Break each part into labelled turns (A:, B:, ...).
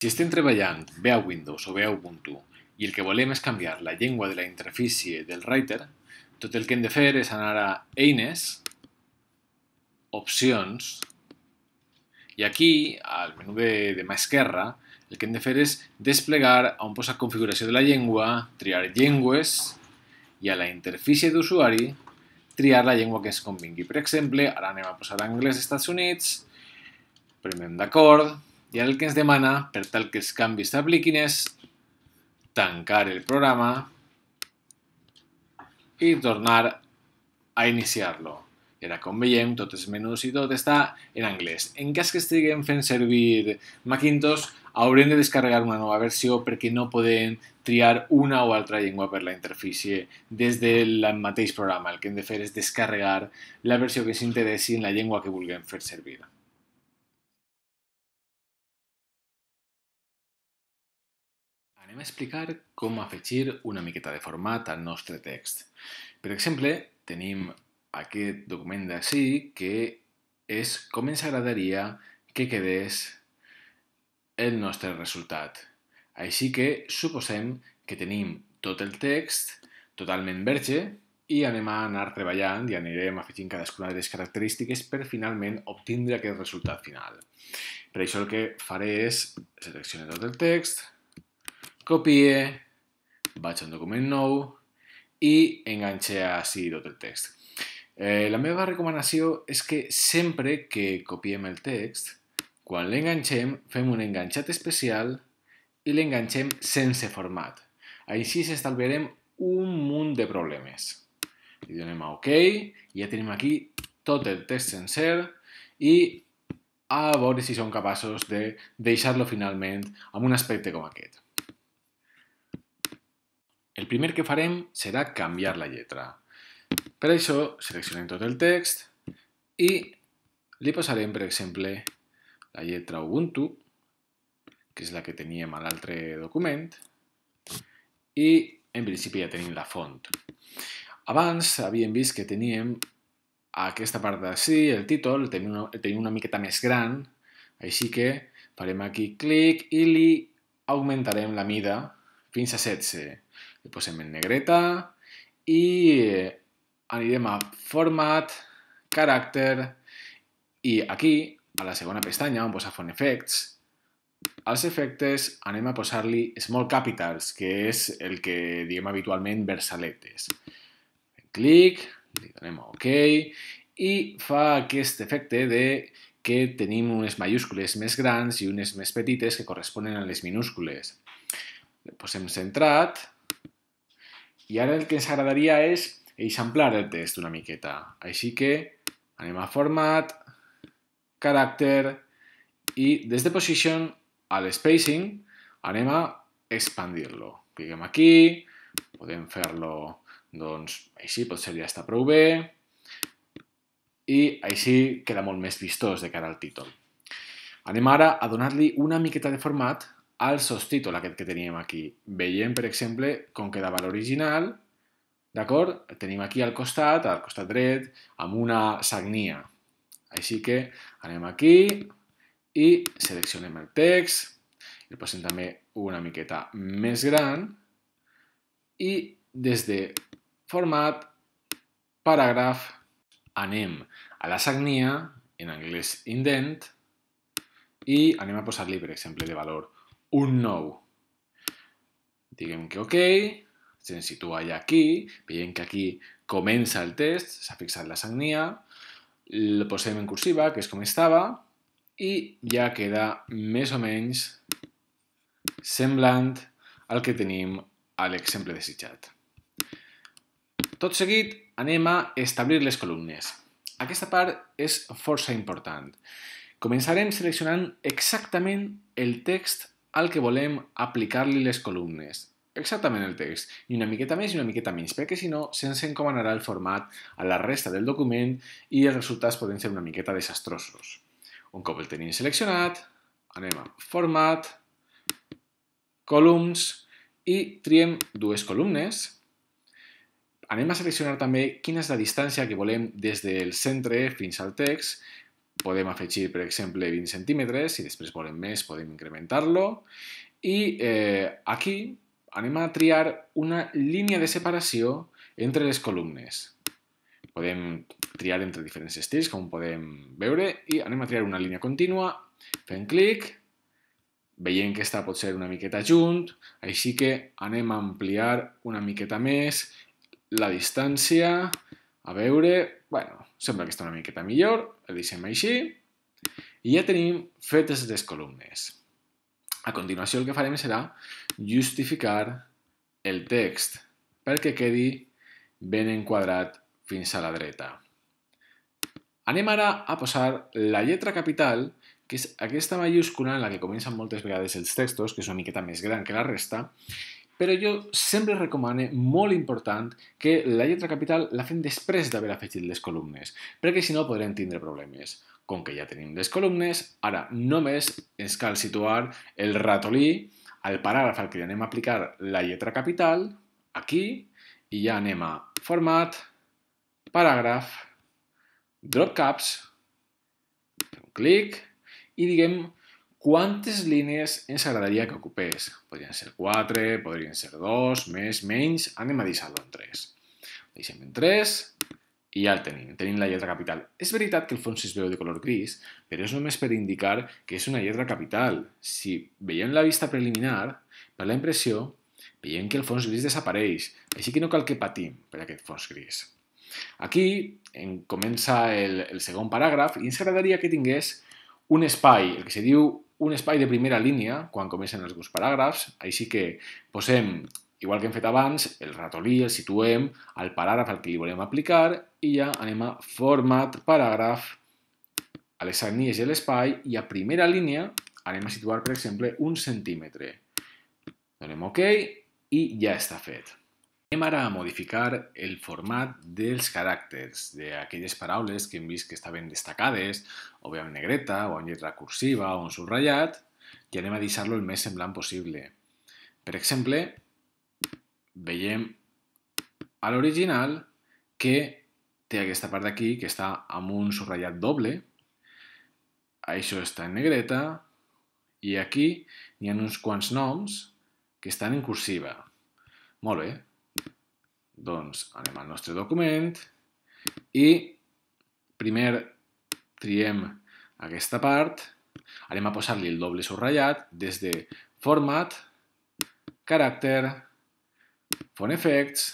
A: Si estem treballant bé a Windows o bé a Ubuntu i el que volem és canviar la llengua de la interfície del
B: writer, tot el que hem de fer és anar a Eines, Opcions, i aquí, al menú de, de mà esquerra, el que hem de fer és desplegar on posa configuració de la llengua, triar llengües, i a la interfície d'usuari triar la llengua que ens convingui. Per exemple, ara anem a posar anglès als Estats Units, premem d'acord, i ara el que ens demana, per tal que els canvis s'apliquin, és tancar el programa i tornar a iniciar-lo. I ara, com veiem, tot els menús i tot està en anglès. En cas que estiguem fent servir Macintosh, haurem de descarregar una nova versió perquè no podem triar una o altra llengua per la interfície des del mateix programa. El que hem de fer és descarregar la versió que ens interessi en la llengua que
A: vulguem fer servir. a explicar com afegir una miqueta de format al nostre
B: text. Per exemple, tenim aquest document d'ací que és com ens agradaria que quedés el nostre resultat. Així que suposem que tenim tot el text totalment verge i anem a anar treballant i anirem afegint cadascuna de les característiques per finalment obtindre aquest resultat final. Per això el que faré és seleccionar tot el text, copie, vaig a un document nou i enganxé així tot el text. Eh, la meva recomanació és que sempre que copiem el text, quan l'enganxem, fem un enganxat especial i l'enganxem sense format. Així s'estalviarem un munt de problemes. Li donem a OK, ja tenim aquí tot el text sencer i a veure si som capaços de deixar-lo finalment amb un aspecte com aquest. El primer que farem serà canviar la lletra. Per això seleccionem tot el text i li posarem, per exemple, la lletra Ubuntu, que és la que teníem a l'altre document, i en principi ja tenim la font. Abans havíem vist que teníem aquesta part d'ací, el títol, el tenim, una, miqueta més gran, així que farem aquí clic i li augmentarem la mida fins a 16 el posem en negreta i eh, anirem a Format, caràcter i aquí, a la segona pestanya on posa Font Effects, als efectes anem a posar-li Small Capitals, que és el que diem habitualment versaletes. clic, li donem a OK i fa aquest efecte de que tenim unes majúscules més grans i unes més petites que corresponen a les minúscules. Le posem centrat, i ara el que ens agradaria és eixamplar el text una miqueta. Així que anem a format, caràcter i des de position a spacing anem a expandir-lo. Cliquem aquí, podem fer-lo doncs així, potser ja està prou bé i així queda molt més vistós de cara al títol. Anem ara a donar-li una miqueta de format al sostítol aquest que teníem aquí. Veiem, per exemple, com quedava l'original, d'acord? Tenim aquí al costat, al costat dret, amb una sagnia. Així que anem aquí i seleccionem el text, el posem també una miqueta més gran i des de format, paràgraf, anem a la sagnia, en anglès indent, i anem a posar-li, per exemple, de valor un nou. Diguem que ok, se'n situa ja aquí, veiem que aquí comença el test, s'ha fixat la sagnia, el posem en cursiva, que és com estava, i ja queda més o menys semblant al que tenim a l'exemple desitjat. Tot seguit anem a establir les columnes. Aquesta part és força important. Començarem seleccionant exactament el text al que volem aplicar-li les columnes. Exactament el text, i una miqueta més i una miqueta menys, perquè si no sense encomanarà el format a la resta del document i els resultats poden ser una miqueta desastrosos. Un cop el tenim seleccionat, anem a Format, Columns i triem dues columnes. Anem a seleccionar també quina és la distància que volem des del centre fins al text podem afegir, per exemple, 20 centímetres, si després volem més podem incrementar-lo, i eh, aquí anem a triar una línia de separació entre les columnes. Podem triar entre diferents estils, com podem veure, i anem a triar una línia contínua, fent clic, veiem que està pot ser una miqueta junt, així que anem a ampliar una miqueta més la distància, a veure, bueno, sembla que està una miqueta millor, el deixem així, i ja tenim fetes les columnes. A continuació el que farem serà justificar el text perquè quedi ben enquadrat fins a la dreta. Anem ara a posar la lletra capital, que és aquesta mayúscula en la que comencen moltes vegades els textos, que és una miqueta més gran que la resta, però jo sempre recomane, molt important, que la lletra capital la fem després d'haver afegit les columnes, perquè si no podrem tindre problemes. Com que ja tenim les columnes, ara només ens cal situar el ratolí al paràgraf al que li anem a aplicar la lletra capital, aquí, i ja anem a format, paràgraf, drop caps, un clic, i diguem quantes línies ens agradaria que ocupés? Podrien ser 4, podrien ser 2, més, menys... Anem a deixar-lo en 3. Ho deixem en 3 i ja el tenim. Tenim la lletra capital. És veritat que el fons es veu de color gris, però és només per indicar que és una lletra capital. Si veiem la vista preliminar, per la impressió, veiem que el fons gris desapareix, així que no cal que patim per aquest fons gris. Aquí en comença el, el segon paràgraf i ens agradaria que tingués un espai, el que se diu un espai de primera línia quan comencen els dos paràgrafs, així que posem, igual que hem fet abans, el ratolí el situem al paràgraf al que li volem aplicar i ja anem a format paràgraf, a les agnies i a l'espai i a primera línia anem a situar, per exemple, un centímetre. Donem OK i ja està fet. Anem ara a modificar el format dels caràcters d'aquelles paraules que hem vist que estaven destacades, o bé amb negreta, o amb lletra cursiva, o amb subratllat, i anem a deixar-lo el més semblant possible. Per exemple, veiem a l'original que té aquesta part d'aquí que està amb un subratllat doble, això està en negreta, i aquí hi ha uns quants noms que estan en cursiva. Molt bé, doncs anem al nostre document i primer triem aquesta part, anem a posar-li el doble subratllat des de Format, Caràcter, Font Effects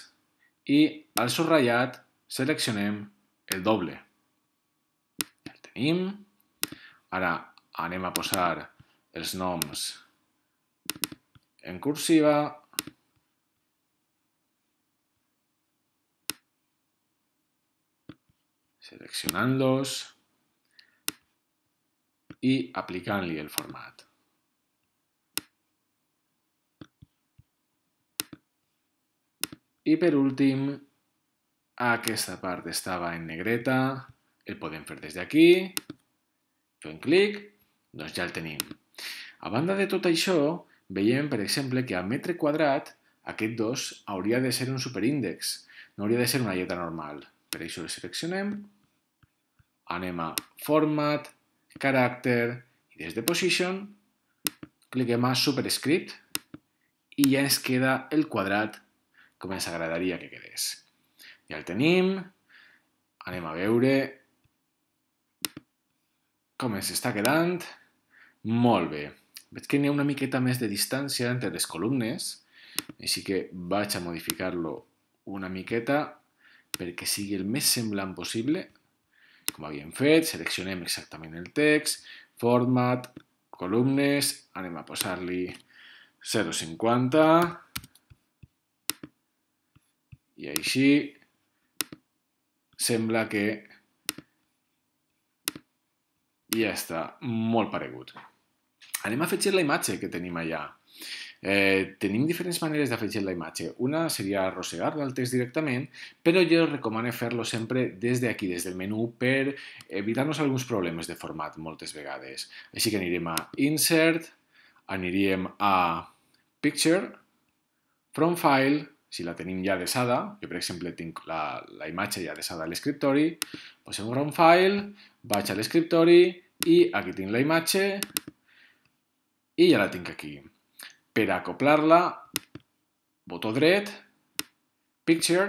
B: i al subratllat seleccionem el doble. El tenim. Ara anem a posar els noms en cursiva seleccionant-los i aplicant-li el format. I per últim, aquesta part estava en negreta, el podem fer des d'aquí, fem clic, doncs ja el tenim. A banda de tot això, veiem, per exemple, que a metre quadrat aquest 2 hauria de ser un superíndex, no hauria de ser una lletra normal. Per això el seleccionem anem a Format, Caràcter i des de Position cliquem a Superscript i ja ens queda el quadrat com ens agradaria que quedés. Ja el tenim, anem a veure com ens està quedant. Molt bé. Veig que n'hi ha una miqueta més de distància entre les columnes, així que vaig a modificar-lo una miqueta perquè sigui el més semblant possible com havíem fet, seleccionem exactament el text, format, columnes, anem a posar-li 0,50 i així sembla que ja està molt paregut. Anem a afegir la imatge que tenim allà. Eh, tenim diferents maneres d'afegir la imatge. Una seria arrossegar-la al text directament, però jo recomano fer-lo sempre des d'aquí, des del menú, per evitar-nos alguns problemes de format moltes vegades. Així que anirem a Insert, aniríem a Picture, From File, si la tenim ja desada, jo per exemple tinc la, la imatge ja desada a l'escriptori, posem From File, vaig a l'escriptori i aquí tinc la imatge i ja la tinc aquí. Per acoplar-la, botó dret, Picture,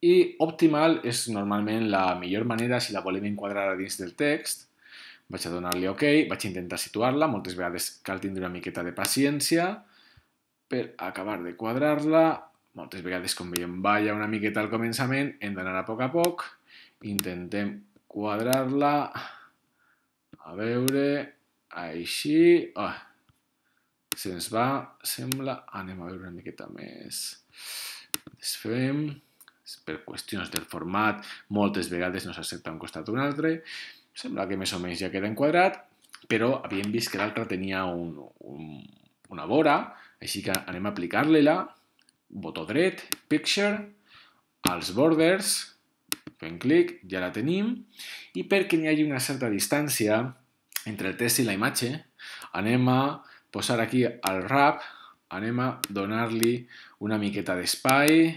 B: i Optimal és normalment la millor manera si la volem enquadrar a dins del text. Vaig a donar-li OK, vaig intentar situar-la, moltes vegades cal tindre una miqueta de paciència per acabar de quadrar-la. Moltes vegades, com veiem, balla una miqueta al començament, hem d'anar a poc a poc, intentem quadrar-la, a veure, així... Oh, se'ns va, sembla, anem a veure una miqueta més. Desfem, per qüestions del format, moltes vegades no s'accepta un costat o un altre, sembla que més o menys ja queda enquadrat, però havíem vist que l'altre tenia un, un, una vora, així que anem a aplicar-li-la, botó dret, Picture, als Borders, fem clic, ja la tenim, i perquè n'hi hagi una certa distància entre el text i la imatge, anem a posar aquí el wrap, anem a donar-li una miqueta d'espai,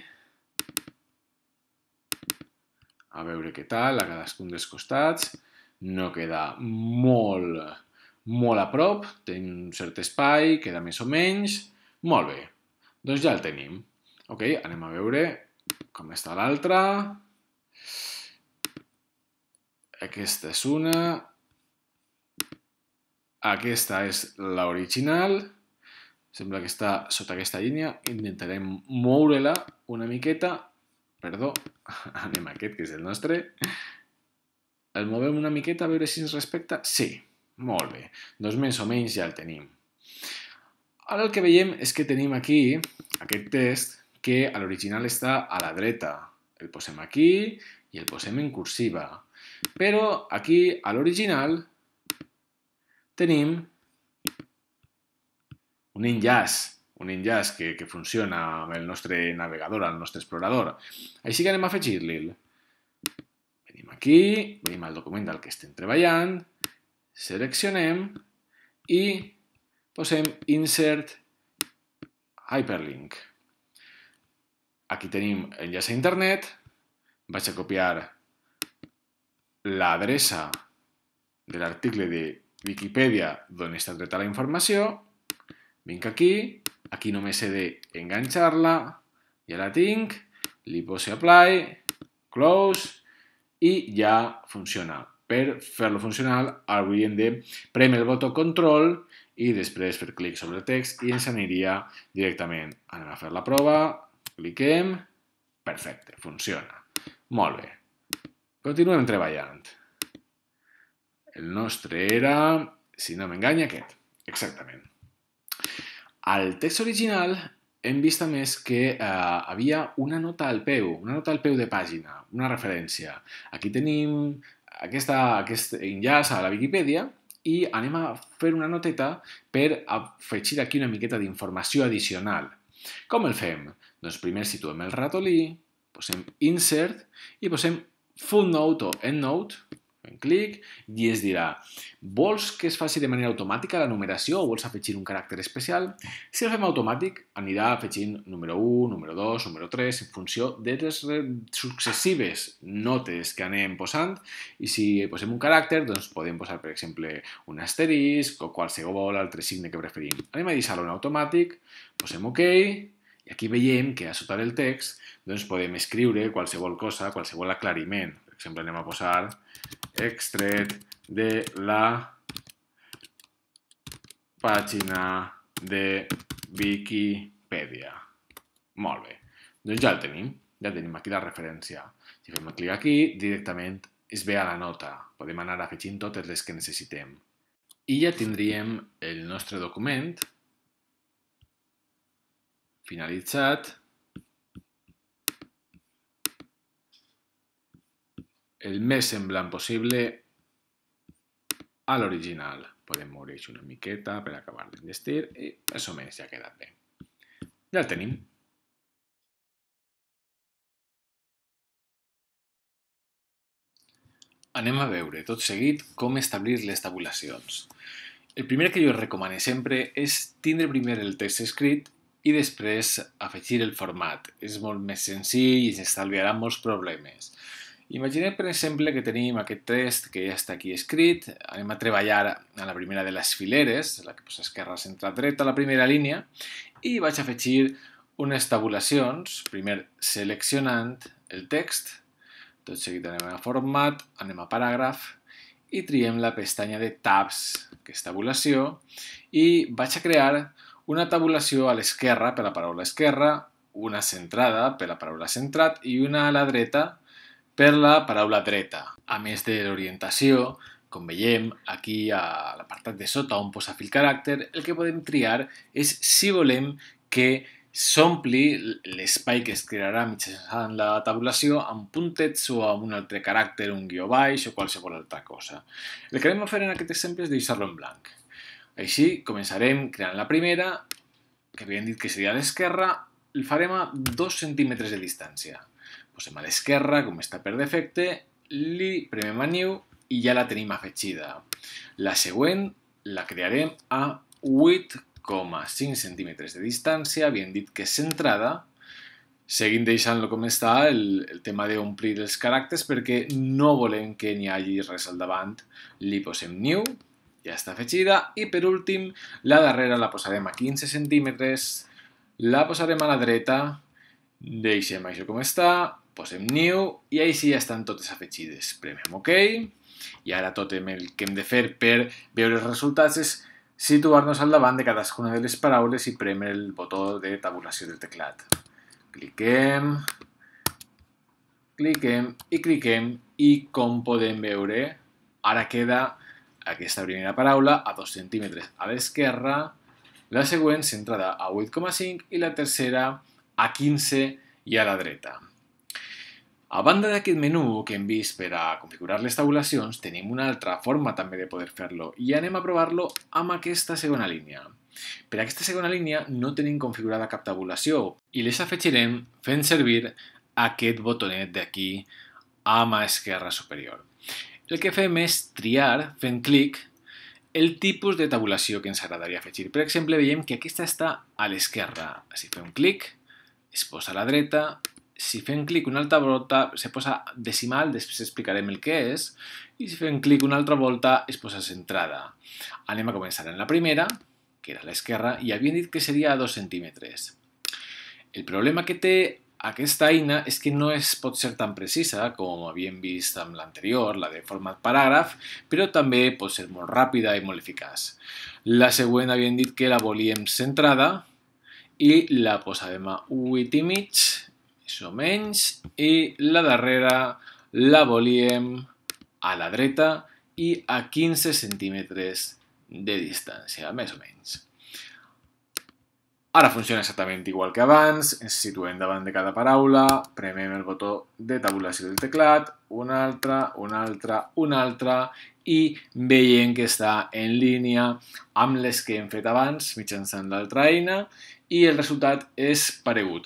B: a veure què tal, a cadascun dels costats, no queda molt, molt a prop, té un cert espai, queda més o menys, molt bé, doncs ja el tenim. Ok, anem a veure com està l'altra. Aquesta és una, aquesta és l'original. Sembla que està sota aquesta línia. Intentarem moure-la una miqueta. Perdó, anem a aquest, que és el nostre. El movem una miqueta, a veure si ens respecta. Sí, molt bé. Doncs més o menys ja el tenim. Ara el que veiem és que tenim aquí aquest test que a l'original està a la dreta. El posem aquí i el posem en cursiva. Però aquí, a l'original, tenim un enllaç, un enllaç que, que funciona amb el nostre navegador, el nostre explorador. Així que anem a afegir-li'l. Venim aquí, venim al document al que estem treballant, seleccionem i posem Insert Hyperlink. Aquí tenim enllaç a internet, vaig a copiar l'adreça de l'article de Wikipedia, d'on està treta la informació, vinc aquí, aquí només he d'enganxar-la, ja la tinc, li poso apply, close, i ja funciona. Per fer-lo funcional hauríem de premer el botó control i després fer clic sobre el text i ens aniria directament. Anem a fer la prova, cliquem, perfecte, funciona. Molt bé. Continuem treballant. El nostre era, si no m'enganya, aquest. Exactament. Al text original hem vist a més que eh, havia una nota al peu, una nota al peu de pàgina, una referència. Aquí tenim aquesta, aquest enllaç a la Viquipèdia i anem a fer una noteta per afegir aquí una miqueta d'informació addicional. Com el fem? Doncs primer situem el ratolí, posem insert i posem footnote o endnote Fem clic i es dirà vols que es faci de manera automàtica la numeració o vols afegir un caràcter especial? Si el fem automàtic, anirà afegint número 1, número 2, número 3, en funció de les successives notes que anem posant. I si posem un caràcter, doncs podem posar, per exemple, un asterisc o qualsevol altre signe que preferim. Anem a deixar-lo en automàtic, posem OK, i aquí veiem que a sota del text doncs podem escriure qualsevol cosa, qualsevol aclariment. Per exemple, anem a posar extret de la pàgina de Wikipedia. Molt bé. Doncs ja el tenim. Ja tenim aquí la referència. Si fem clic aquí, directament es ve a la nota. Podem anar afegint totes les que necessitem. I ja tindríem el nostre document finalitzat el més semblant possible a l'original. Podem moure una miqueta per acabar d'enllestir i més o menys ja ha
A: quedat bé. Ja el tenim. Anem a veure tot seguit com
B: establir les tabulacions. El primer que jo recomano sempre és tindre primer el text escrit i després afegir el format. És molt més senzill i s'estalviarà molts problemes. Imaginem, per exemple, que tenim aquest test que ja està aquí escrit. Anem a treballar a la primera de les fileres, la que posa esquerra, centre, dreta, la primera línia, i vaig afegir unes tabulacions, primer seleccionant el text, tot seguit anem a format, anem a paràgraf, i triem la pestanya de tabs, que és tabulació, i vaig a crear una tabulació a l'esquerra per la paraula esquerra, una centrada per la paraula centrat i una a la dreta per la paraula dreta. A més de l'orientació, com veiem aquí a l'apartat de sota on posa fil caràcter, el que podem triar és si volem que s'ompli l'espai que es crearà mitjançant la tabulació amb puntets o amb un altre caràcter, un guió baix o qualsevol altra cosa. El que anem a fer en aquest exemple és deixar-lo en blanc. Així començarem creant la primera, que havíem dit que seria a l'esquerra, el farem a 2 centímetres de distància posem a l'esquerra, com està per defecte, li premem a New i ja la tenim afegida. La següent la crearem a 8,5 cm de distància, havíem dit que és centrada, seguint deixant-lo com està el, el tema d'omplir els caràcters perquè no volem que n'hi hagi res al davant. Li posem new, ja està afegida, i per últim la darrera la posarem a 15 cm, la posarem a la dreta, deixem això com està, posem new i així ja estan totes afegides. Premem OK i ara tot el que hem de fer per veure els resultats és situar-nos al davant de cadascuna de les paraules i premer el botó de tabulació del teclat. Cliquem, cliquem i cliquem i com podem veure ara queda aquesta primera paraula a 2 centímetres a l'esquerra, la següent centrada a 8,5 i la tercera a 15 i a la dreta. A banda d'aquest menú que hem vist per a configurar les tabulacions, tenim una altra forma també de poder fer-lo i anem a provar-lo amb aquesta segona línia. Per a aquesta segona línia no tenim configurada cap tabulació i les afegirem fent servir aquest botonet d'aquí a mà esquerra superior. El que fem és triar fent clic el tipus de tabulació que ens agradaria afegir. Per exemple, veiem que aquesta està a l'esquerra. Si fem clic, es posa a la dreta si fem clic una altra volta se posa decimal, després explicarem el que és, i si fem clic una altra volta es posa centrada. Anem a començar en la primera, que era a l'esquerra, i havien dit que seria a 2 centímetres. El problema que té aquesta eina és que no es pot ser tan precisa com havíem vist amb l'anterior, la de format paràgraf, però també pot ser molt ràpida i molt eficaç. La següent havien dit que la volíem centrada i la posàvem a 8 i mig més o menys, i la darrera la volíem a la dreta i a 15 centímetres de distància, més o menys. Ara funciona exactament igual que abans, ens situem davant de cada paraula, premem el botó de tabulació del teclat, una altra, una altra, una altra, i veiem que està en línia amb les que hem fet abans mitjançant l'altra eina i el resultat és paregut.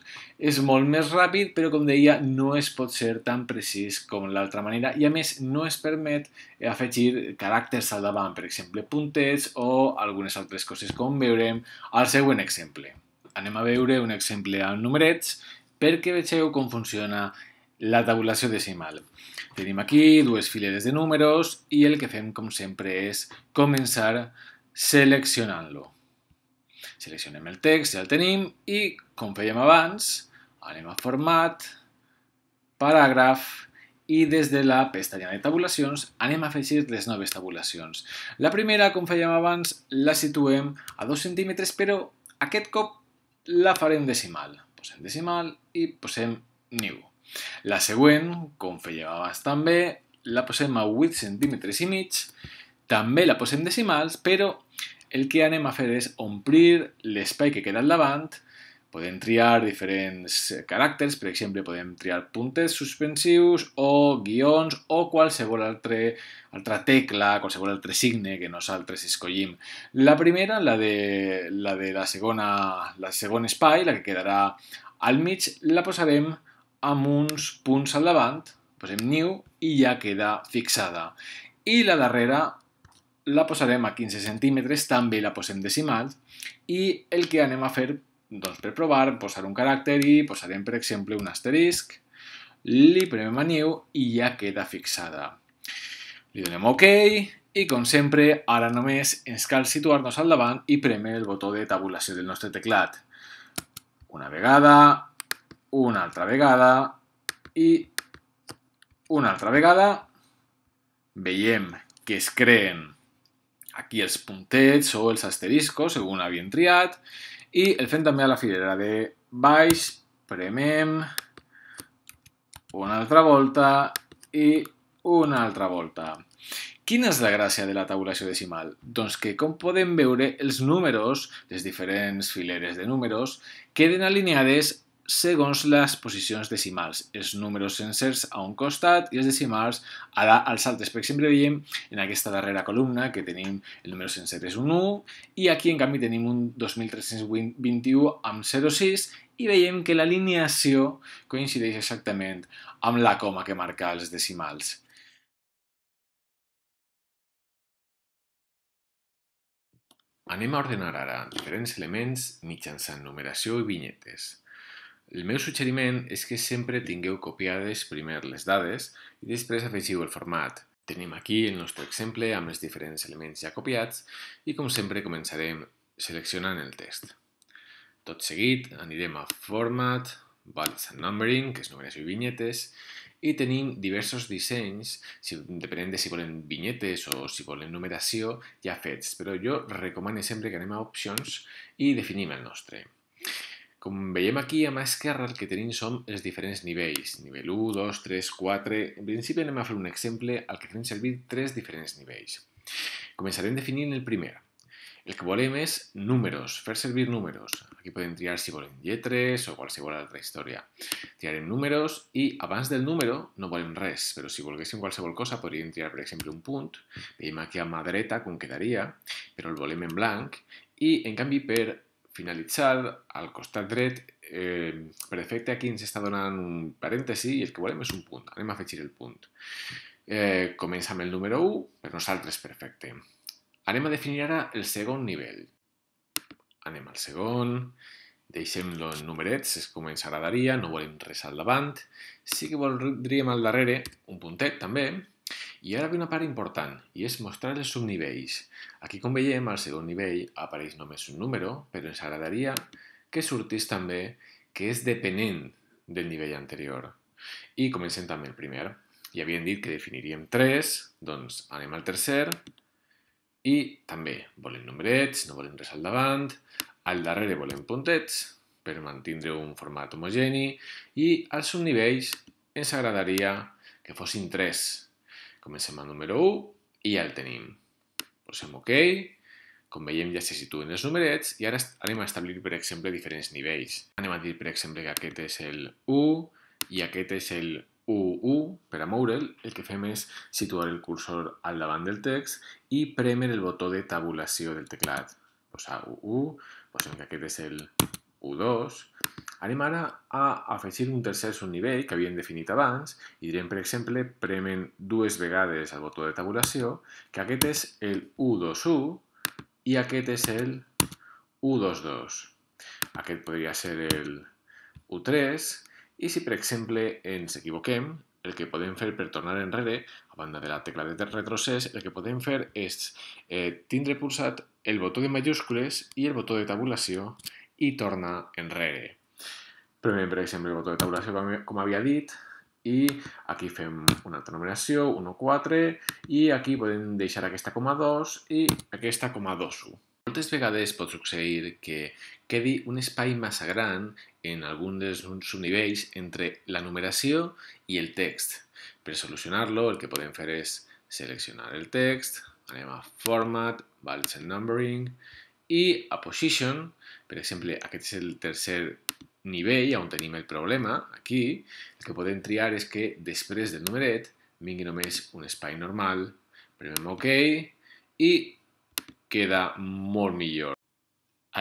B: És molt més ràpid, però com deia, no es pot ser tan precís com l'altra manera i a més no es permet eh, afegir caràcters al davant, per exemple puntets o algunes altres coses com veurem al següent exemple. Anem a veure un exemple amb numerets perquè vegeu com funciona la tabulació decimal. Tenim aquí dues fileres de números i el que fem, com sempre, és començar seleccionant-lo. Seleccionem el text, ja el tenim, i com fèiem abans, anem a format, paràgraf, i des de la pestanya de tabulacions anem a afegir les noves tabulacions. La primera, com fèiem abans, la situem a 2 centímetres, però aquest cop la farem decimal. Posem decimal i posem new. La següent, com fèiem abans també, la posem a 8 centímetres i mig, també la posem decimals, però el que anem a fer és omplir l'espai que queda al davant, podem triar diferents caràcters, per exemple, podem triar puntes suspensius o guions o qualsevol altre, altra tecla, qualsevol altre signe que nosaltres escollim. La primera, la de la, de la, segona, la segon espai, la que quedarà al mig, la posarem amb uns punts al davant, posem new i ja queda fixada. I la darrera la posarem a 15 centímetres, també la posem decimals, i el que anem a fer doncs, per provar, posar un caràcter i posarem, per exemple, un asterisc, li premem a new i ja queda fixada. Li donem OK i, com sempre, ara només ens cal situar-nos al davant i premer el botó de tabulació del nostre teclat. Una vegada, una altra vegada i una altra vegada veiem que es creen Aquí els puntets o els asteriscos, segons havien triat, i el fem també a la filera de baix, premem, una altra volta i una altra volta. Quina és la gràcia de la tabulació decimal? Doncs que, com podem veure, els números, les diferents fileres de números, queden alineades segons les posicions decimals. Els números sencers a un costat i els decimals a la, als altres. Per exemple, veiem en aquesta darrera columna que tenim el número sencer és un 1 i aquí, en canvi, tenim un 2321 amb 0,6 i veiem que l'alineació coincideix exactament amb
A: la coma que marca els decimals. Anem a ordenar ara diferents elements mitjançant
B: numeració i vinyetes. El meu suggeriment és que sempre tingueu copiades primer les dades i després afegiu el format. Tenim aquí el nostre exemple amb els diferents elements ja copiats i com sempre començarem seleccionant el text. Tot seguit anirem a Format, Bullets and Numbering, que és números i vinyetes, i tenim diversos dissenys, si, depenent de si volen vinyetes o si volen numeració, ja fets, però jo recomano sempre que anem a opcions i definim el nostre. Com veiem aquí, a mà esquerra el que tenim són els diferents nivells. Nivell 1, 2, 3, 4... En principi anem a fer un exemple al que farem servir tres diferents nivells. Començarem definint el primer. El que volem és números, fer servir números. Aquí podem triar si volem lletres o qualsevol altra història. Triarem números i abans del número no volem res, però si volguéssim qualsevol cosa podríem triar, per exemple, un punt. Veiem aquí a mà dreta com quedaria, però el volem en blanc. I, en canvi, per finalitzat, al costat dret, eh, per efecte aquí ens està donant un parèntesi i el que volem és un punt. Anem a afegir el punt. Eh, comença amb el número 1, per nosaltres perfecte. Anem a definir ara el segon nivell. Anem al segon, deixem-lo en numerets, és com ens agradaria, no volem res al davant. Sí que voldríem al darrere un puntet també, i ara ve una part important, i és mostrar els subnivells. Aquí, com veiem, al segon nivell apareix només un número, però ens agradaria que sortís també que és depenent del nivell anterior. I comencem també el primer. Ja havíem dit que definiríem 3, doncs anem al tercer, i també volem numerets, no volem res al davant, al darrere volem puntets per mantindre un format homogeni i als subnivells ens agradaria que fossin 3 Comencem al número 1 i ja el tenim. Posem OK. Com veiem ja se situen els numerets i ara anem a establir, per exemple, diferents nivells. Anem a dir, per exemple, que aquest és el 1 i aquest és el 1-1 per a moure'l, el que fem és situar el cursor al davant del text i premer el botó de tabulació del teclat. Posar 1-1, posem que aquest és el 1-2 Anem ara a afegir un tercer subnivell que havíem definit abans i direm, per exemple, premen dues vegades el botó de tabulació, que aquest és el 1-2-1 i aquest és el 1-2-2. Aquest podria ser el 1-3 i si, per exemple, ens equivoquem, el que podem fer per tornar enrere, a banda de la tecla de retrocés, el que podem fer és eh, tindre pulsat el botó de majúscules i el botó de tabulació i tornar enrere. Premiem, per exemple, el botó de tabulació, com, com havia dit, i aquí fem una altra numeració, 1, 4, i aquí podem deixar aquesta com a 2 i aquesta com a 2, 1. Moltes vegades pot succeir que quedi un espai massa gran en algun dels subnivells entre la numeració i el text. Per solucionar-lo, el que podem fer és seleccionar el text, anem a Format, Values and Numbering, i a Position, per exemple, aquest és el tercer nivell on tenim el problema, aquí, el que podem triar és que després del numeret vingui només un espai normal, premem OK i queda molt millor.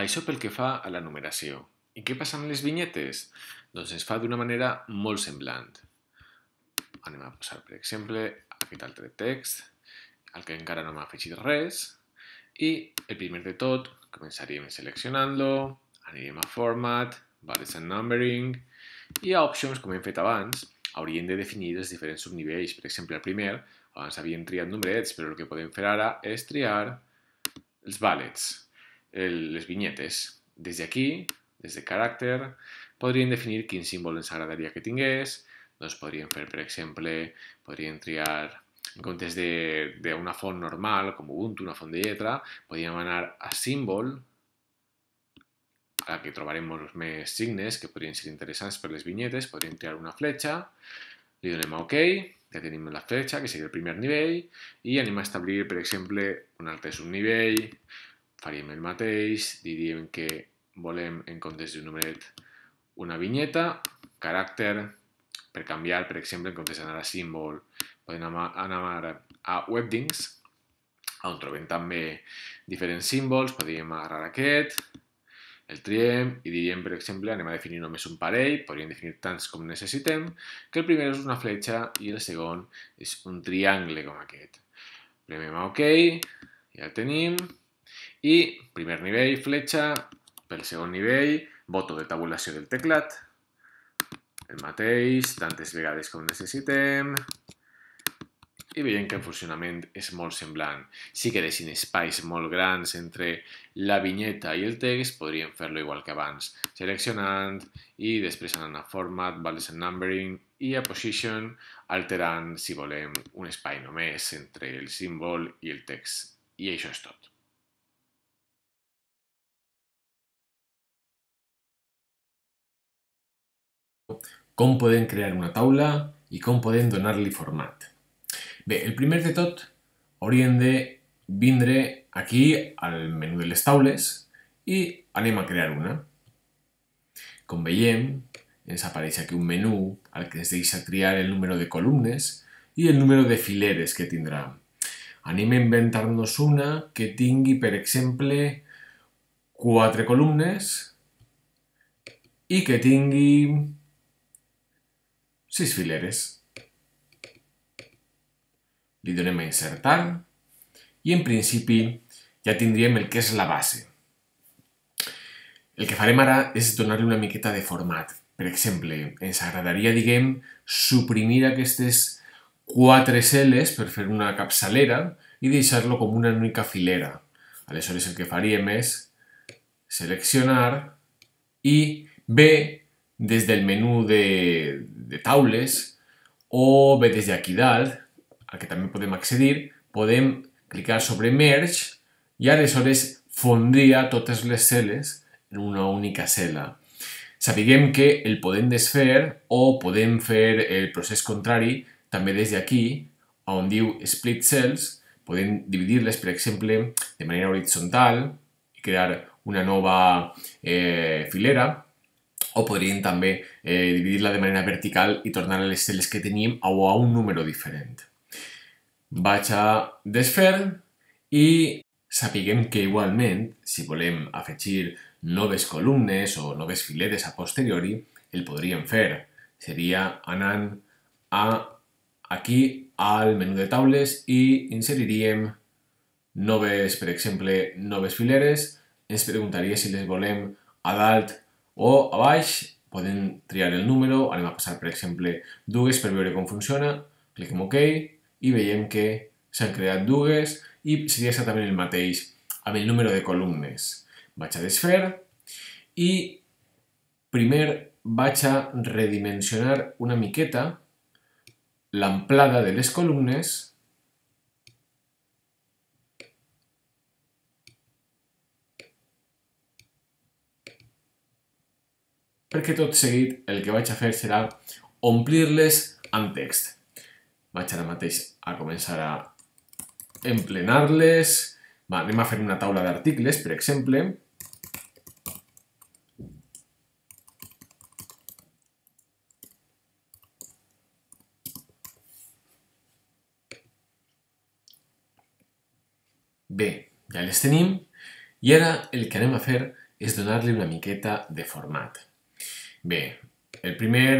B: Això pel que fa a la numeració. I què passa amb les vinyetes? Doncs es fa d'una manera molt semblant. Anem a posar, per exemple, aquest altre text, al que encara no m'ha afegit res, i el primer de tot començaríem seleccionant-lo, anirem a Format, barres en numbering, i a options, com hem fet abans, haurien de definir els diferents subnivells. Per exemple, el primer, abans havíem triat numerets, però el que podem fer ara és triar els ballets, les vinyetes. Des d'aquí, des de caràcter, podríem definir quin símbol ens agradaria que tingués, doncs podríem fer, per exemple, podríem triar en comptes d'una font normal, com Ubuntu, una font de lletra, podríem anar a símbol, Aquí trobarem molts més signes que podrien ser interessants per les vinyetes. Podríem crear una fletxa, li donem a OK, ja tenim la fletxa, que seria el primer nivell, i anem a establir, per exemple, un altre subnivell, faríem el mateix, diríem que volem, en comptes d'un numeret, una vinyeta, caràcter, per canviar, per exemple, en comptes d'anar a símbol, podem anar a webdings, on trobem també diferents símbols, podríem agarrar aquest, el triem i diríem, per exemple, anem a definir només un parell, podríem definir tants com necessitem, que el primer és una fletxa i el segon és un triangle com aquest. Premem a OK, ja el tenim, i primer nivell, fletxa, pel segon nivell, botó de tabulació del teclat, el mateix, tantes vegades com necessitem, i veiem que el funcionament és molt semblant. Si quedessin espais molt grans entre la vinyeta i el text, podríem fer-lo igual que abans, seleccionant i després anant a Format, Values and Numbering i a Position, alterant, si volem, un espai només entre el símbol i el text.
A: I això és tot. Com podem crear una taula i
B: com podem donar-li format. Bé, el primer de tot, hauríem de vindre aquí al menú de les taules i anem a crear una. Com veiem, ens apareix aquí un menú al que ens deixa triar el número de columnes i el número de fileres que tindrà. Anem a inventar-nos una que tingui, per exemple, quatre columnes i que tingui sis fileres li donem a insertar i en principi ja tindríem el que és la base. El que farem ara és donar-li una miqueta de format. Per exemple, ens agradaria, diguem, suprimir aquestes quatre cel·les per fer una capçalera i deixar-lo com una única filera. Aleshores el que faríem és seleccionar i bé des del menú de, de taules o bé des d'aquí dalt al que també podem accedir, podem clicar sobre Merge i aleshores fondria totes les cel·les en una única cel·la. Sapiguem que el podem desfer o podem fer el procés contrari també des d'aquí, on diu Split Cells, podem dividir-les, per exemple, de manera horitzontal i crear una nova eh, filera, o podríem també eh, dividir-la de manera vertical i tornar a les cel·les que teníem o a un número diferent. Vaig a desfer i sapiguem que igualment, si volem afegir noves columnes o noves filetes a posteriori, el podríem fer. Seria anant a aquí al menú de taules i inseriríem noves, per exemple, noves fileres. Ens preguntaria si les volem a dalt o a baix. Podem triar el número. Anem a passar, per exemple, dues per veure com funciona. Cliquem OK i veiem que s'han creat dues i seria exactament el mateix amb el número de columnes. Vaig a desfer i primer vaig a redimensionar una miqueta l'amplada de les columnes perquè tot seguit el que vaig a fer serà omplir-les amb text. Vaig ara mateix a començar a emplenar-les. Va, anem a fer una taula d'articles, per exemple. Bé, ja les tenim. I ara el que anem a fer és donar-li una miqueta de format. Bé, el primer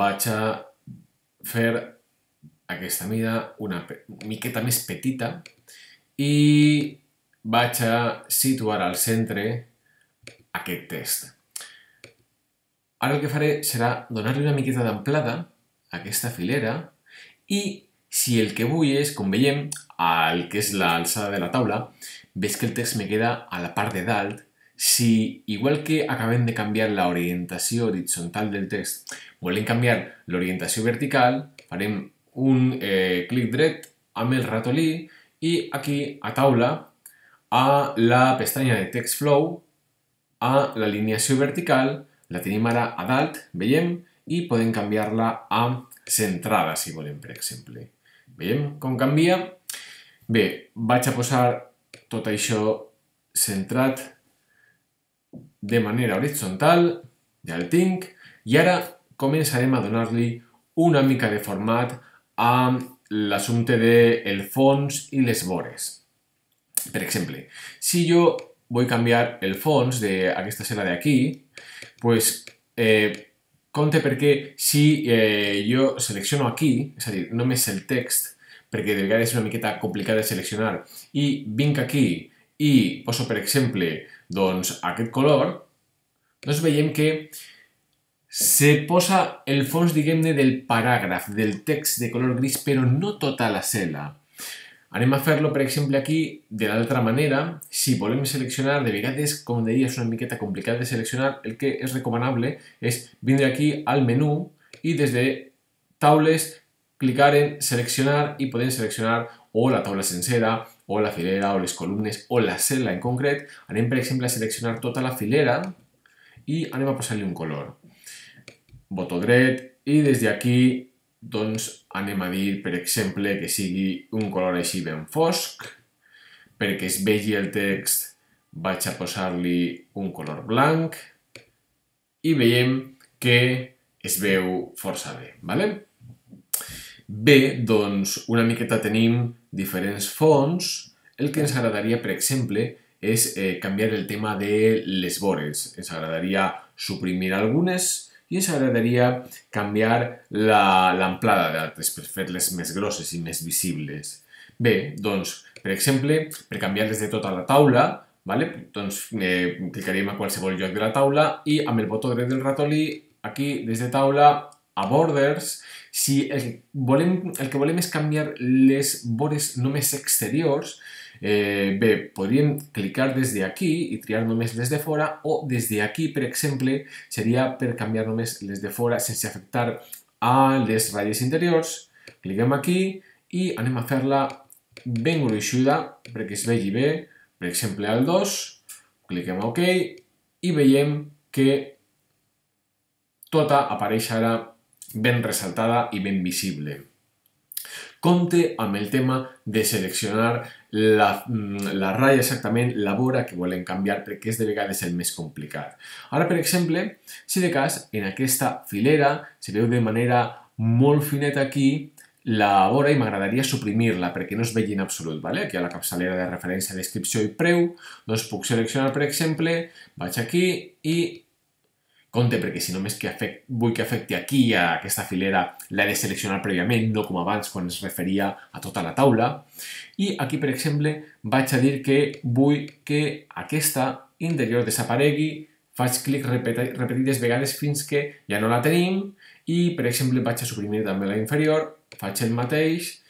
B: vaig a fer aquesta mida, una miqueta més petita, i vaig a situar al centre aquest test. Ara el que faré serà donar-li una miqueta d'amplada a aquesta filera i si el que vull és, com veiem, al que és l'alçada de la taula, veig que el text me queda a la part de dalt si, igual que acabem de canviar l'orientació horitzontal del text, volem canviar l'orientació vertical, farem un eh, clic dret amb el ratolí i aquí, a taula, a la pestanya de Text Flow, a l'alineació vertical, la tenim ara a dalt, veiem, i podem canviar-la a centrada, si volem, per exemple. Veiem com canvia? Bé, vaig a posar tot això centrat de manera horitzontal, ja el tinc, i ara començarem a donar-li una mica de format amb l'assumpte del fons i les vores. Per exemple, si jo vull canviar el fons d'aquesta escena d'aquí, pues, eh, compte perquè si eh, jo selecciono aquí, és a dir, només el text, perquè de vegades és una miqueta complicat de seleccionar, i vinc aquí i poso, per exemple, doncs, aquest color, doncs veiem que Se posa el fons, de del parágrafo del text de color gris, pero no total la celda. Anem hacerlo, por ejemplo, per aquí de la otra manera. Si a seleccionar, de vegades, como diría, es una miqueta complicada de seleccionar, el que es recomanable es venir aquí al menú y desde de clicar en seleccionar y pueden seleccionar o la taula sencera, o la filera, o las columnes, o la celda en concret. Anem, por ejemplo, a seleccionar toda la filera y anem a posar un color. botó dret i des d'aquí doncs anem a dir, per exemple, que sigui un color així ben fosc, perquè es vegi el text vaig a posar-li un color blanc i veiem que es veu força bé, vale? Bé, doncs una miqueta tenim diferents fonts. El que ens agradaria, per exemple, és eh, canviar el tema de les vores. Ens agradaria suprimir algunes i ens agradaria canviar l'amplada la, d'altres per fer-les més grosses i més visibles. Bé, doncs, per exemple, per canviar-les de tota la taula, vale? doncs eh, clicaríem a qualsevol lloc de la taula i amb el botó dret del ratolí, aquí, des de taula, a borders, si el, volem, el que volem és canviar les vores només exteriors, Eh, bé, podríem clicar des d'aquí i triar només les de fora o des d'aquí, per exemple, seria per canviar només les de fora sense afectar a les ratlles interiors. Cliquem aquí i anem a fer-la ben gruixuda perquè es vegi bé, per exemple al 2, cliquem a OK i veiem que tota apareix ara ben ressaltada i ben visible. Compte amb el tema de seleccionar la, mm, la ratlla exactament, la vora que volen canviar perquè és de vegades el més complicat. Ara, per exemple, si de cas, en aquesta filera se veu de manera molt fineta aquí la vora i m'agradaria suprimir-la perquè no es vegi en absolut. ¿vale? Aquí a la capçalera de referència, descripció i preu, doncs puc seleccionar, per exemple, vaig aquí i compte perquè si només que afect, vull que afecti aquí a aquesta filera l'he de seleccionar prèviament, no com abans quan es referia a tota la taula. Y aquí, por ejemplo, va a decir que voy que aquesta interior desaparegui, faig clic repetides vegades fins que ya no la tenim y, por ejemplo, va a suprimir también la inferior, faig el mateix.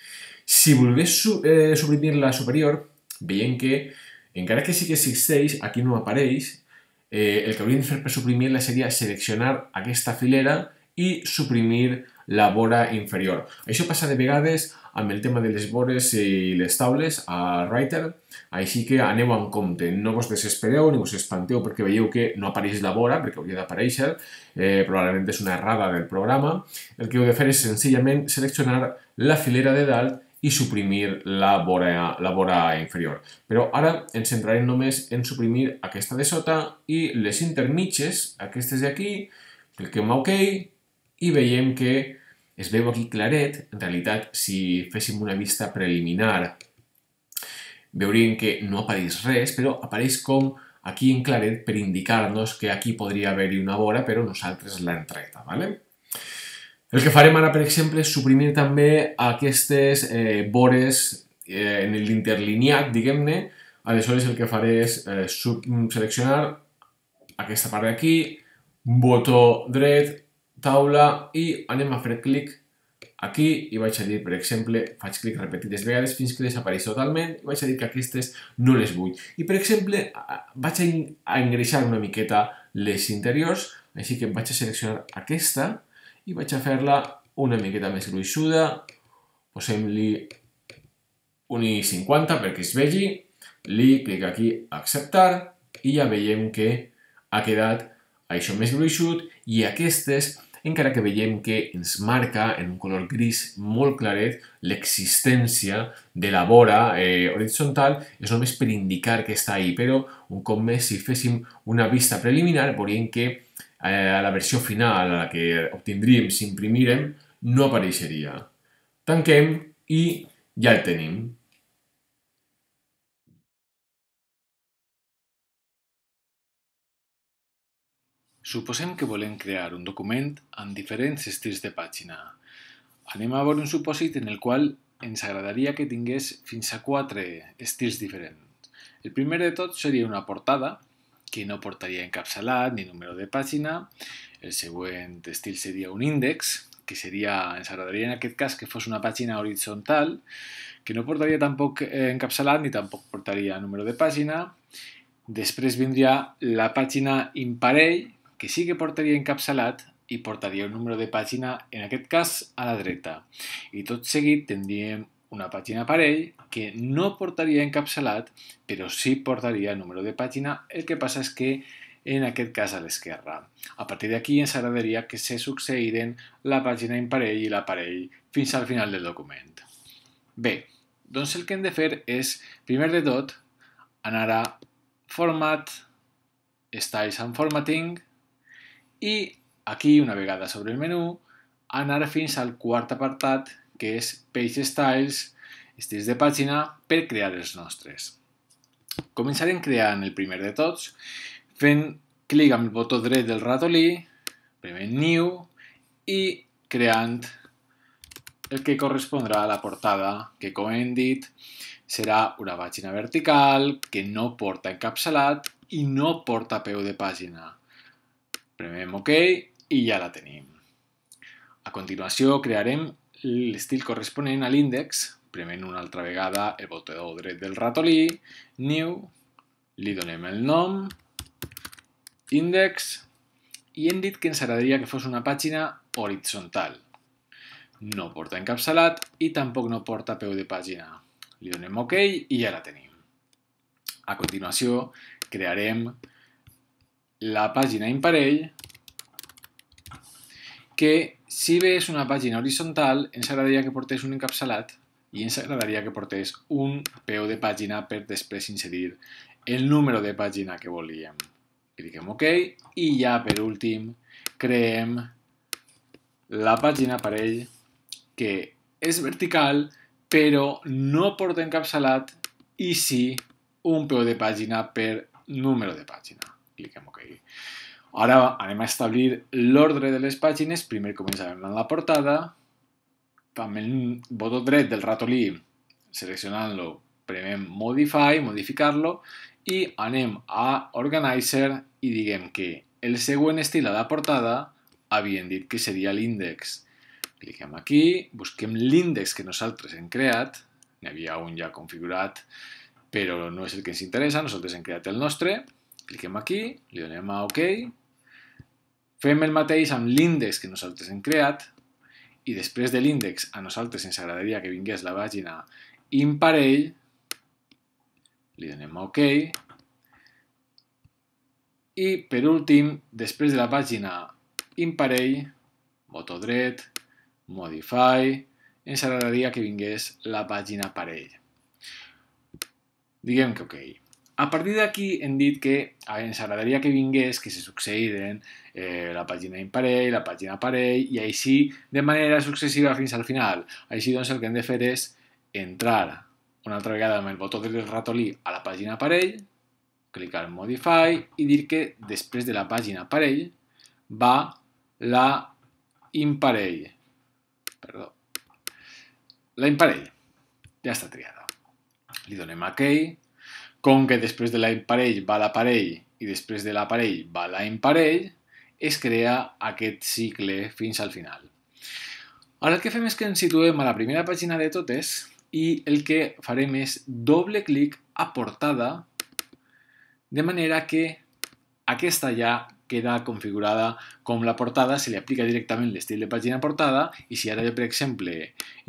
B: Si volgués a eh, suprimir la superior, bien que, encara que sí que existéis aquí no apareix, eh, el que voy de fer per suprimir-la seria seleccionar aquesta filera i suprimir la vora inferior. Això passa de vegades amb el tema de les vores i les taules a Writer, així que aneu amb compte, no vos desespereu ni vos espanteu perquè veieu que no apareix la vora, perquè hauria d'aparèixer, eh, probablement és una errada del programa. El que heu de fer és senzillament seleccionar la filera de dalt i suprimir la vora, la vora inferior. Però ara ens centrarem només en suprimir aquesta de sota i les intermitges, aquestes d'aquí, cliquem a OK, i veiem que es veu aquí claret, en realitat, si féssim una vista preliminar, veuríem que no apareix res, però apareix com aquí en claret per indicar-nos que aquí podria haver-hi una vora, però nosaltres l'hem treta. ¿vale? El que farem ara, per exemple, és suprimir també aquestes eh, vores eh, en l'interlineat, diguem-ne. Aleshores, el que faré és eh, sub seleccionar aquesta part d'aquí, botó dret, taula i anem a fer clic aquí i vaig a dir, per exemple, faig clic repetides vegades fins que desapareix totalment i vaig a dir que aquestes no les vull. I, per exemple, vaig a ingressar una miqueta les interiors, així que vaig a seleccionar aquesta i vaig a fer-la una miqueta més gruixuda, posem-li un i 50 perquè es vegi, li clic aquí a acceptar i ja veiem que ha quedat això més gruixut i aquestes encara que veiem que ens marca en un color gris molt claret l'existència de la vora eh, horitzontal, és només per indicar que està ahí, però un cop més si féssim una vista preliminar veuríem que eh, la versió final a la que obtindríem si imprimirem no apareixeria.
A: Tanquem i ja el tenim. Suposem que volem crear un document amb diferents estils de pàgina. Anem a
B: veure un supòsit en el qual ens agradaria que tingués fins a quatre estils diferents. El primer de tot seria una portada, que no portaria encapçalat ni número de pàgina. El següent estil seria un índex, que seria, ens agradaria en aquest cas que fos una pàgina horitzontal, que no portaria tampoc eh, encapçalat ni tampoc portaria número de pàgina. Després vindria la pàgina imparell, que sí que portaria encapçalat i portaria un número de pàgina, en aquest cas a la dreta. I tot seguit tindríem una pàgina parell que no portaria encapçalat, però sí portaria el número de pàgina. El que passa és que en aquest cas a l'esquerra. A partir d'aquí ens agradaria que se succeïren la pàgina imparell i l'aparell fins al final del document. Bé, doncs el que hem de fer és, primer de tot, anar a Format, Styles and Formatting, i aquí, una vegada sobre el menú, anar fins al quart apartat, que és Page Styles, estils de pàgina, per crear els nostres. Començarem creant el primer de tots, fent clic amb el botó dret del ratolí, primer New, i creant el que correspondrà a la portada, que com hem dit serà una pàgina vertical que no porta encapçalat i no porta peu de pàgina. Premem OK i ja la tenim. A continuació crearem l'estil corresponent a l'índex, premem una altra vegada el botó dret del ratolí, new, li donem el nom, índex, i hem dit que ens agradaria que fos una pàgina horitzontal. No porta encapçalat i tampoc no porta peu de pàgina. Li donem OK i ja la tenim. A continuació crearem la pàgina imparell que si bé és una pàgina horitzontal ens agradaria que portés un encapçalat i ens agradaria que portés un peu de pàgina per després inserir el número de pàgina que volíem. Cliquem OK i ja per últim creem la pàgina parell que és vertical però no porta encapçalat i sí un peu de pàgina per número de pàgina. clic aquí. OK. ahora anem a el l'ordre de páginas. pàgines. Primer a amb la portada, También el botó del ratolí seleccionant-lo Modify, modificarlo, y anem a Organizer y diguem que el següent estilo de la portada havien dit que el l'índex. Cliquem aquí, busquem l'índex que nosaltres hem creat, me Había un ya configurat, pero no es el que nos interesa, nosotros hem creat el nostre, Cliquem aquí, li donem a OK. Fem el mateix amb l'índex que nosaltres hem creat i després de l'índex a nosaltres ens agradaria que vingués la pàgina imparell. Li donem a OK. I per últim, després de la pàgina imparell, botó dret, modify, ens agradaria que vingués la pàgina parell. Diguem que OK. A partir d'aquí hem dit que ens agradaria que vingués, que se succeïren eh, la pàgina imparell, la pàgina parell, i així de manera successiva fins al final. Així doncs el que hem de fer és entrar una altra vegada amb el botó del ratolí a la pàgina parell, clicar en Modify i dir que després de la pàgina parell va la imparell. Perdó. La imparell. Ja està triada. Li donem a OK com que després de l'imparell va l'aparell i després de l'aparell va l'imparell, es crea aquest cicle fins al final. Ara el que fem és que ens situem a la primera pàgina de totes i el que farem és doble clic a portada de manera que aquesta ja queda configurada com la portada, se li aplica directament l'estil de pàgina portada i si ara jo, per exemple,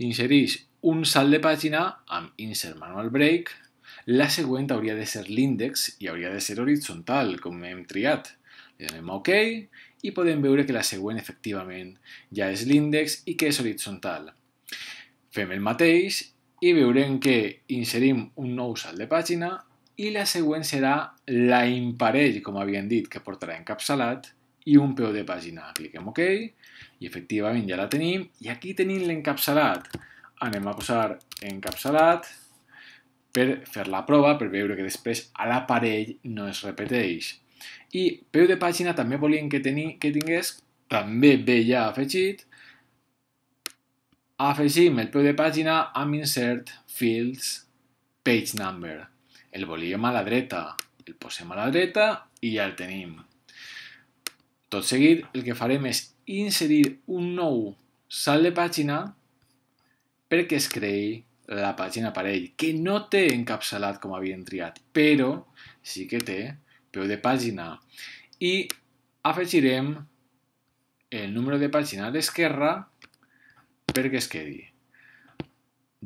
B: inserís un salt de pàgina amb Insert Manual Break, la següent hauria de ser l'índex i hauria de ser horitzontal, com hem triat. Li donem a OK i podem veure que la següent efectivament ja és l'índex i que és horitzontal. Fem el mateix i veurem que inserim un nou salt de pàgina i la següent serà la imparell, com havien dit, que portarà encapçalat i un peu de pàgina. Cliquem OK i efectivament ja la tenim i aquí tenim l'encapçalat. Anem a posar encapçalat per fer la prova, per veure que després a l'aparell no es repeteix. I peu de pàgina també volien que, teni, que tingués, també ve ja afegit, afegim el peu de pàgina amb insert fields page number. El volíem a la dreta, el posem a la dreta i ja el tenim. Tot seguit el que farem és inserir un nou salt de pàgina perquè es creï la pàgina parell, que no té encapçalat com havien triat, però sí que té peu de pàgina. I afegirem el número de pàgina a l'esquerra perquè es quedi.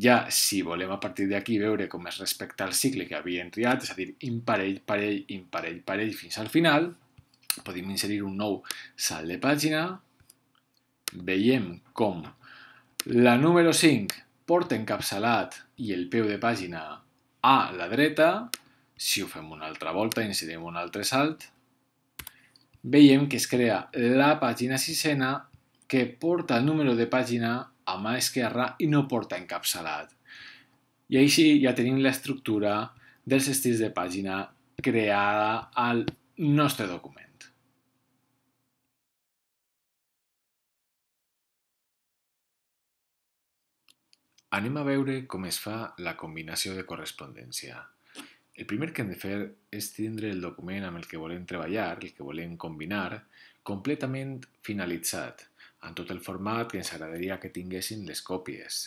B: Ja, si volem a partir d'aquí veure com es respecta el cicle que havien triat, és a dir, imparell, parell, imparell, parell, fins al final, podem inserir un nou salt de pàgina, veiem com la número 5 porta encapçalat i el peu de pàgina a la dreta, si ho fem una altra volta, incidim un altre salt, veiem que es crea la pàgina sisena que porta el número de pàgina a mà esquerra i no porta encapçalat. I així ja tenim l'estructura dels estils
A: de pàgina creada al nostre document. Anem a veure com es fa la combinació de correspondència. El
B: primer que hem de fer és tindre el document amb el que volem treballar, el que volem combinar, completament finalitzat, amb tot el format que ens agradaria que tinguessin les còpies.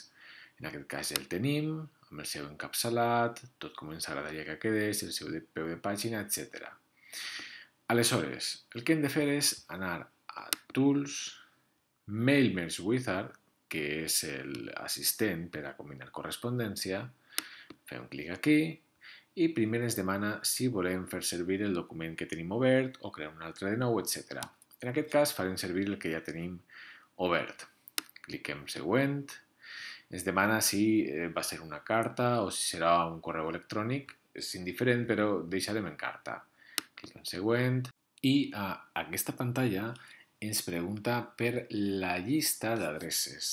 B: En aquest cas ja el tenim, amb el seu encapçalat, tot com ens agradaria que quedés, el seu de peu de pàgina, etc. Aleshores, el que hem de fer és anar a Tools, Mail Merge Wizard, que és el assistent per a combinar correspondència. Fem un clic aquí i primer ens demana si volem fer servir el document que tenim obert o crear un altre de nou, etc. En aquest cas farem servir el que ja tenim obert. Cliquem següent. Ens demana si eh, va ser una carta o si serà un correu electrònic. És indiferent, però deixarem en carta. Cliquem següent. I a aquesta pantalla ens pregunta per la llista d'adreces.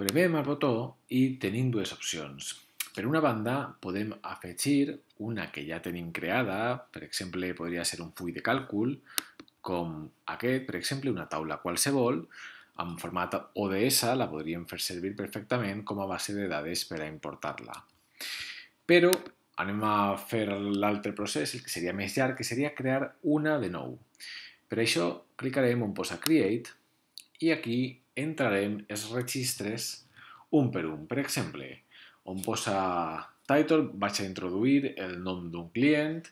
B: Premem el botó i tenim dues opcions. Per una banda, podem afegir una que ja tenim creada, per exemple, podria ser un full de càlcul, com aquest, per exemple, una taula qualsevol, en format ODS la podríem fer servir perfectament com a base de dades per a importar-la. Però anem a fer l'altre procés, el que seria més llarg, que seria crear una de nou. Per això clicarem on posa Create i aquí entrarem els registres un per un. Per exemple, on posa title vaig a introduir el nom d'un client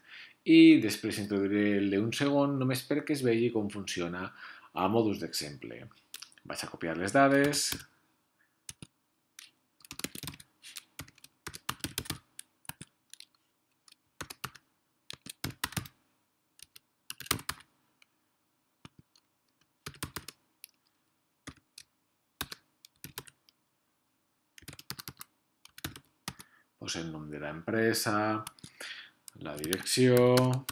B: i després introduiré el d'un segon només perquè es vegi com funciona a modus d'exemple. Vaig a copiar les dades, pues el nombre de la empresa, la dirección,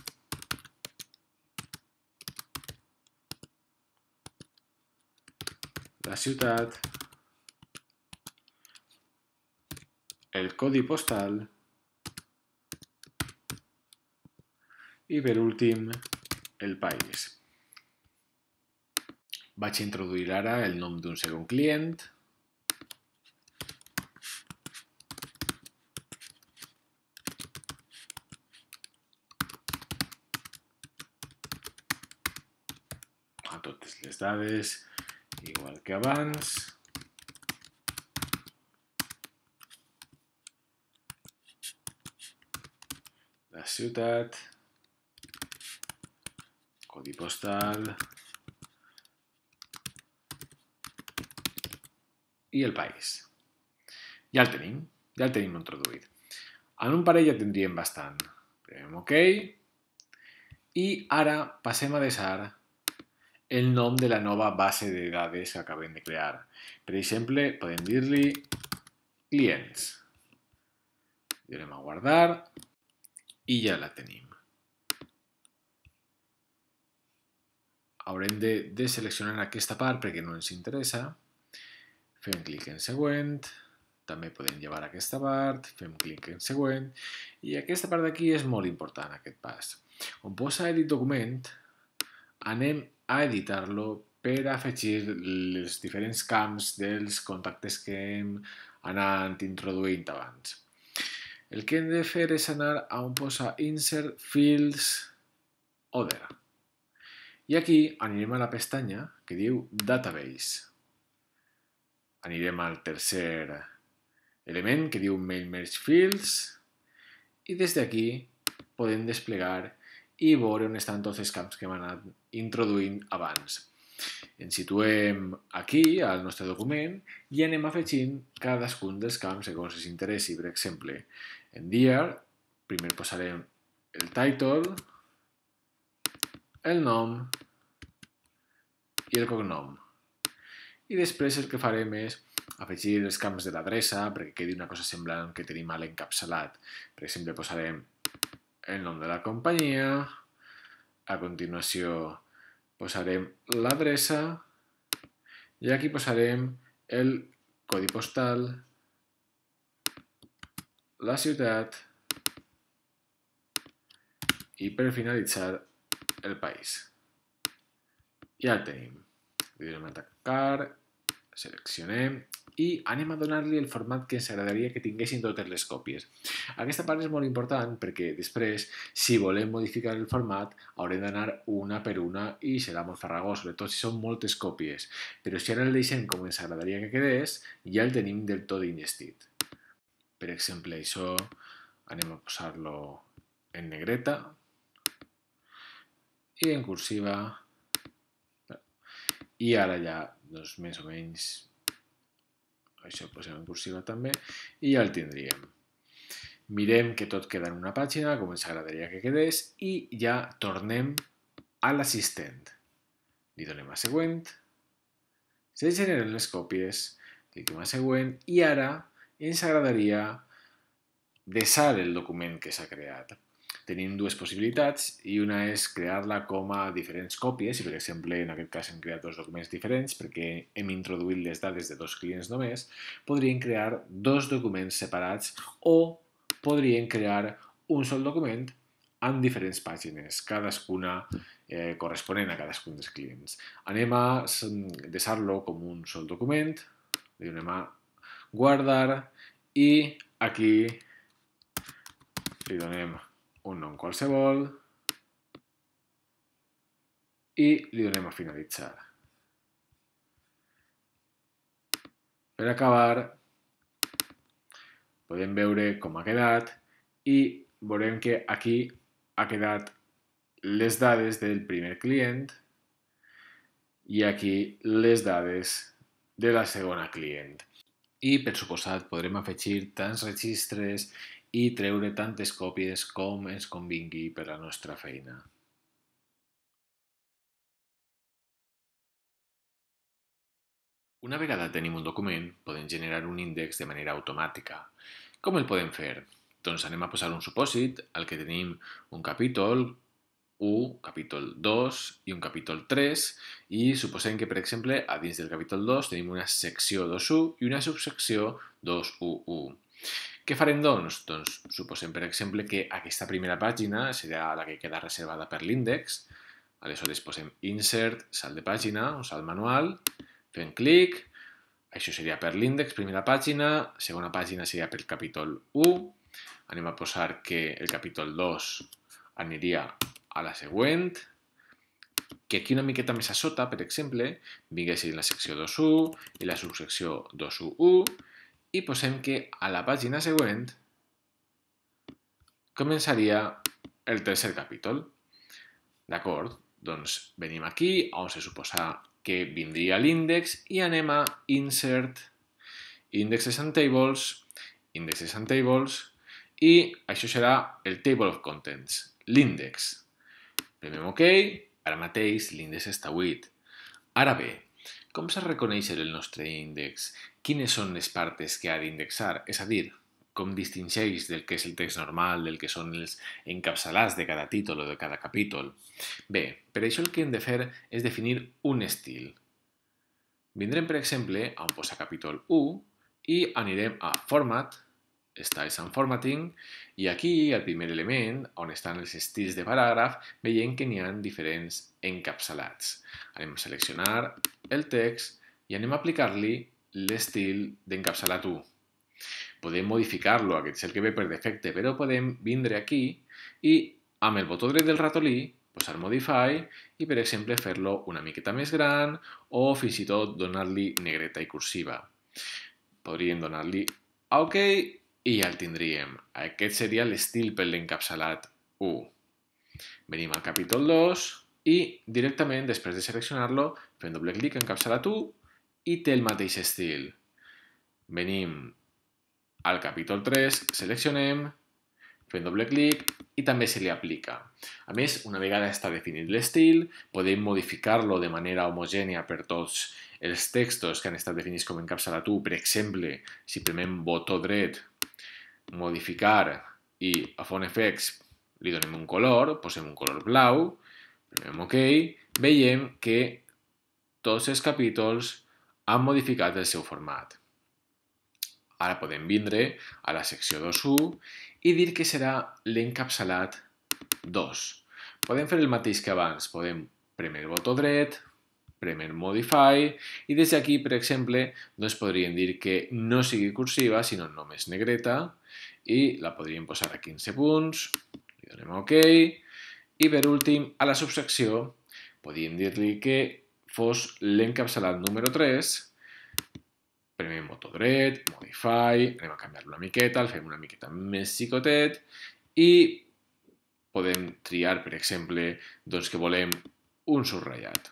B: la ciutat, el codi postal i per últim el país. Vaig introduir ara el nom d'un segon client, dades igual que abans. La ciutat, codi postal i el país. Ja el tenim, ja el tenim introduït. En un parell ja tindríem bastant. Premem OK. I ara passem a deixar el nom de la nova base de dades que acabem de crear. Per exemple, podem dir-li clients. I anem a guardar i ja la tenim. Haurem de deseleccionar aquesta part perquè no ens interessa. Fem clic en següent, també podem llevar aquesta part, fem clic en següent, i aquesta part d'aquí és molt important, aquest pas. On posa edit document, anem a editar-lo per afegir els diferents camps dels contactes que hem anat introduint abans. El que hem de fer és anar a on posa Insert Fields Other. I aquí anirem a la pestanya que diu Database. Anirem al tercer element que diu Mail Merge Fields i des d'aquí podem desplegar i veure on estan tots els camps que hem anat introduint abans. Ens situem aquí, al nostre document, i anem afegint cadascun dels camps segons els interessi. Per exemple, en Dear, primer posarem el title, el nom i el cognom. I després el que farem és afegir els camps de l'adreça perquè quedi una cosa semblant que tenim a l'encapçalat. Per exemple, posarem el nom de la companyia, a continuació posarem l'adreça i aquí posarem el codi postal, la ciutat i per finalitzar el país. Ja el tenim. Vull dir-me atacar seleccionem i anem a donar-li el format que ens agradaria que tinguessin totes les còpies. Aquesta part és molt important perquè després, si volem modificar el format, haurem d'anar una per una i serà molt farragós, sobretot si són moltes còpies. Però si ara el deixem com ens agradaria que quedés, ja el tenim del tot ingestit. Per exemple, això anem a posar-lo en negreta i en cursiva i ara ja doncs més o menys això ho posem en cursiva també i ja el tindríem. Mirem que tot queda en una pàgina, com ens agradaria que quedés, i ja tornem a l'assistent. Li donem a següent, se generen les còpies, cliquem a següent i ara ens agradaria desar el document que s'ha creat tenim dues possibilitats i una és crear-la com a diferents còpies i per exemple en aquest cas hem creat dos documents diferents perquè hem introduït les dades de dos clients només, podríem crear dos documents separats o podríem crear un sol document amb diferents pàgines, cadascuna eh, corresponent a cadascun dels clients. Anem a mm, deixar-lo com un sol document, li donem a guardar i aquí li donem un nom qualsevol i li donem a finalitzar. Per acabar, podem veure com ha quedat i veurem que aquí ha quedat les dades del primer client i aquí les dades de la segona client. I, per suposat, podrem afegir tants registres i treure tantes còpies
A: com ens convingui per a la nostra feina. Una vegada tenim un document, podem
B: generar un índex de manera automàtica. Com el podem fer? Doncs anem a posar un supòsit al que tenim un capítol 1, capítol 2 i un capítol 3 i suposem que, per exemple, a dins del capítol 2 tenim una secció 2.1 i una subsecció 2.1.1. Què farem, doncs? Doncs suposem, per exemple, que aquesta primera pàgina serà la que queda reservada per l'índex. Aleshores doncs, posem insert, salt de pàgina, o salt manual, fem clic, això seria per l'índex, primera pàgina, segona pàgina seria pel capítol 1, anem a posar que el capítol 2 aniria a la següent, que aquí una miqueta més a sota, per exemple, vinguessin la secció 2.1 i la subsecció 2.1.1, i posem que a la pàgina següent començaria el tercer capítol. D'acord? Doncs venim aquí, on se suposa que vindria l'índex, i anem a Insert, Indexes and Tables, Indexes and Tables, i això serà el Table of Contents, l'índex. Premem OK, ara mateix l'índex està 8. Ara bé, com se reconeix el nostre índex? quines són les partes que ha d'indexar, és a dir, com distingeix del que és el text normal, del que són els encapçalats de cada títol o de cada capítol? Bé, per això el que hem de fer és definir un estil. Vindrem, per exemple, a on posa capítol 1 i anirem a Format, Styles and Formatting, i aquí, al primer element, on estan els estils de paràgraf, veiem que n'hi ha diferents encapçalats. Anem a seleccionar el text i anem a aplicar-li l'estil d'encapçalar tu. Podem modificar-lo, aquest és el que ve per defecte, però podem vindre aquí i amb el botó dret del ratolí posar Modify i, per exemple, fer-lo una miqueta més gran o fins i tot donar-li negreta i cursiva. Podríem donar-li OK i ja el tindríem. Aquest seria l'estil per l'encapçalat 1. Venim al capítol 2 i directament, després de seleccionar-lo, fem doble clic en capçalat 1 i té el mateix estil. Venim al capítol 3, seleccionem, fem doble clic i també se li aplica. A més, una vegada està definit l'estil, podem modificar-lo de manera homogènia per tots els textos que han estat definits com encapçalat 1. Per exemple, si prenem botó dret, modificar i a Font Effects li donem un color, posem un color blau, prenem OK, veiem que tots els capítols han modificat el seu format. Ara podem vindre a la secció 2.1 i dir que serà l'encapçalat 2. Podem fer el mateix que abans, podem premer el botó dret, premer Modify i des d'aquí, per exemple, doncs podríem dir que no sigui cursiva, sinó només negreta i la podríem posar a 15 punts, li donem OK i per últim, a la subsecció podríem dir-li que fos l'encapçalat número 3, primer motor dret, modify, anem a canviar-lo una miqueta, el fem una miqueta més xicotet i podem triar, per exemple, doncs que volem un subratllat.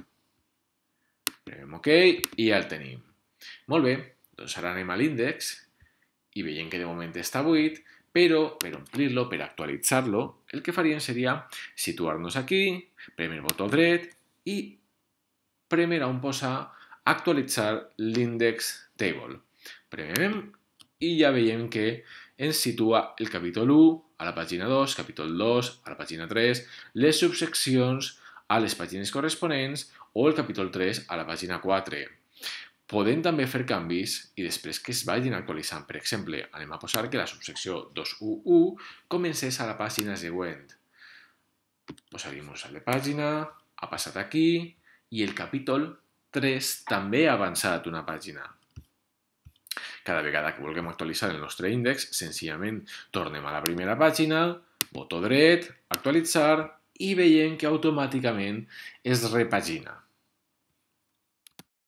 B: Premem OK i ja el tenim. Molt bé, doncs ara anem a l'índex i veiem que de moment està buit, però per omplir-lo, per actualitzar-lo, el que faríem seria situar-nos aquí, premer el botó dret i primer on posar actualitzar l'index table. Premem i ja veiem que ens situa el capítol 1 a la pàgina 2, capítol 2 a la pàgina 3, les subseccions a les pàgines corresponents o el capítol 3 a la pàgina 4. Podem també fer canvis i després que es vagin actualitzant. Per exemple, anem a posar que la subsecció 211 comencés a la pàgina següent. Posaríem a la pàgina, ha passat aquí, i el capítol 3 també ha avançat una pàgina. Cada vegada que vulguem actualitzar el nostre índex, senzillament tornem a la primera pàgina, botó
A: dret, actualitzar, i veiem que automàticament es repagina.